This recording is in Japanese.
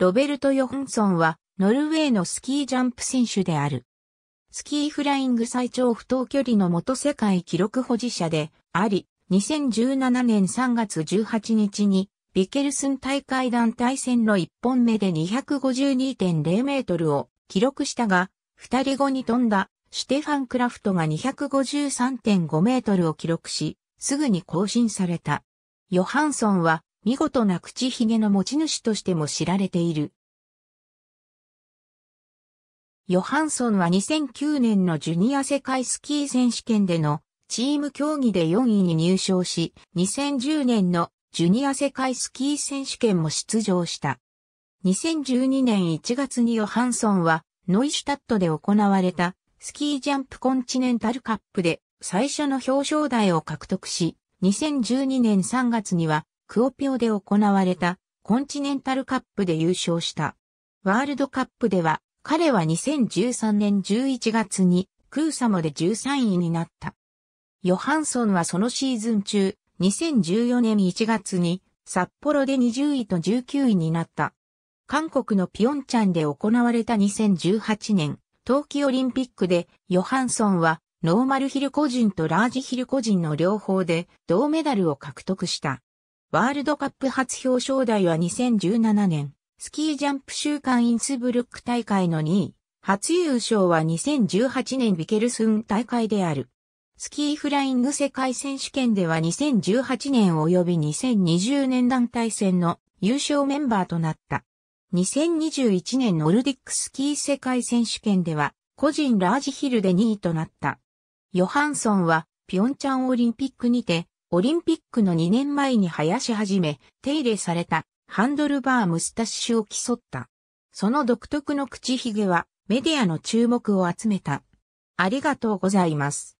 ロベルト・ヨハンソンは、ノルウェーのスキージャンプ選手である。スキーフライング最長不等距離の元世界記録保持者であり、2017年3月18日に、ビケルスン大会団体戦の1本目で252.0メートルを記録したが、2人後に飛んだシュテファン・クラフトが253.5メートルを記録し、すぐに更新された。ヨハンソンは見事な口ひげの持ち主としても知られている。ヨハンソンは2009年のジュニア世界スキー選手権でのチーム競技で4位に入賞し、2010年のジュニア世界スキー選手権も出場した。2012年1月にヨハンソンはノイシュタットで行われたスキージャンプコンチネンタルカップで最初の表彰台を獲得し、2012年3月にはクオピオで行われたコンチネンタルカップで優勝した。ワールドカップでは彼は2013年11月にクーサモで13位になった。ヨハンソンはそのシーズン中、2014年1月に札幌で20位と19位になった。韓国のピョンチャンで行われた2018年、冬季オリンピックでヨハンソンはノーマルヒル個人とラージヒル個人の両方で銅メダルを獲得した。ワールドカップ初表彰台は2017年、スキージャンプ週間インスブルック大会の2位。初優勝は2018年ビケルスン大会である。スキーフライング世界選手権では2018年及び2020年団体戦の優勝メンバーとなった。2021年ノルディックスキー世界選手権では個人ラージヒルで2位となった。ヨハンソンはピョンチャンオリンピックにてオリンピックの2年前に生やし始め、手入れされたハンドルバームスタッシュを競った。その独特の口ひげはメディアの注目を集めた。ありがとうございます。